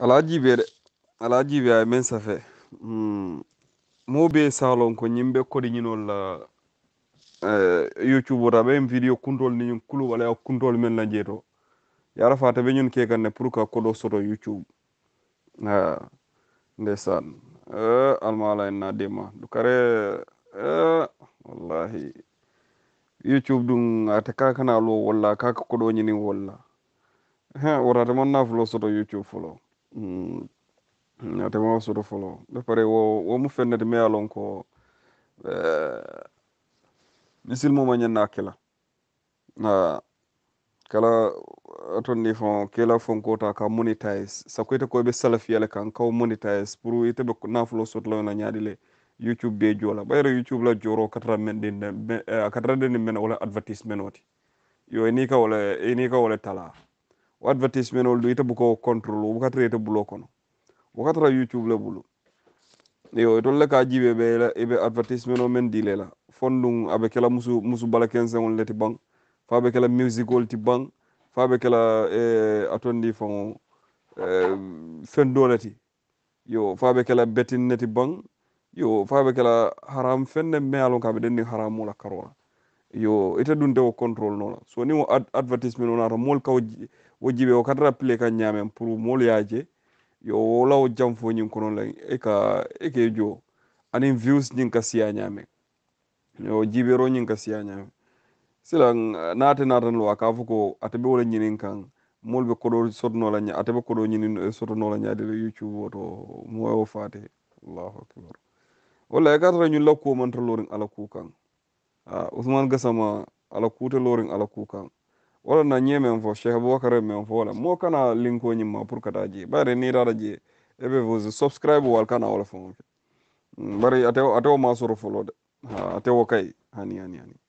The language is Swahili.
alaa jiibee de alaa jiibee ay men safe moo hmm, bee sahlon ko ñiŋ eh, be kodi ñinol la youtube ta ɓeen video kuntol ni ñiŋ kulu walla ya kuntol men la jee to yara faata ɓe ñun keekanne pour que kodo soto youtube a ndesan eh, almala en naa dima dukare eh, wallahi youtube ɗum ate kaa kana loo walla kaaka koɗo ñinin walla wotaate man naa fulo soto youtube fulo Mm. ate ma soto fɔlɔ ne wo wo mu fɛn nɛti meya lɔn kɔ eh, misilimu ma ɲɛ na kɛla na kala aton ni fɔn kela fɔn ko ka monetize sako ite ko i be salafiyale kan kaw monetize pour ite be nafulo sotolao na ɲadi le youtube be jo la bayɛrɛ youtube la jɔrɔ ka men den a den ni wala advertisement oti yo i n'i ka wala i n'i ka wala tala advertisement ol du ita buko controle o bukata rete bulo kono bukatara youtube le bulu yo e tolle ka jiɓeɓe eɓe advertisement o men dile la fon ɗum aɓe kela musu musu bala quinze ol leti ban faɓe kela musique ol ti ban faɓe kela e eh, atondi fon o eh, fendoleti yo faɓe kela betin neti ban yo faɓe kela haram fenne me alon kaɓe ɗenni haramola karola yo ita ɗum tewo controle nola so ni o ad advertisement o nata mol kawo wo jibe wo katara pile ka ñaamen pour moolu ye a je yo wola janfo ñiŋ kono la i ka i ke jo aniŋ views ñiŋ ka siya ñaamen yo jibero ñiŋ ka siya ñaamen sila naate naatan lo a ka fo ko ate be wo le ñiniŋ kaŋ moolu be kodo sotono la ña ate be kodoo ñiniŋ eh, sotono la ñaadi le youtube wo to moyo faate allahu akbar walla i ka tara ñuŋ la kuwo manta looriŋ ala kuu kaŋ ah, usman gasama ala kuute looriŋ ala kuu kaŋ wala na ñe men fo cheikh aboubacar men fo wala mo kana linko ñim ma pour kata je bare ni rada je ebe vos subscribe wal kana wala fo hmm, bari ateo atew ma soro folo de kay hani hani hani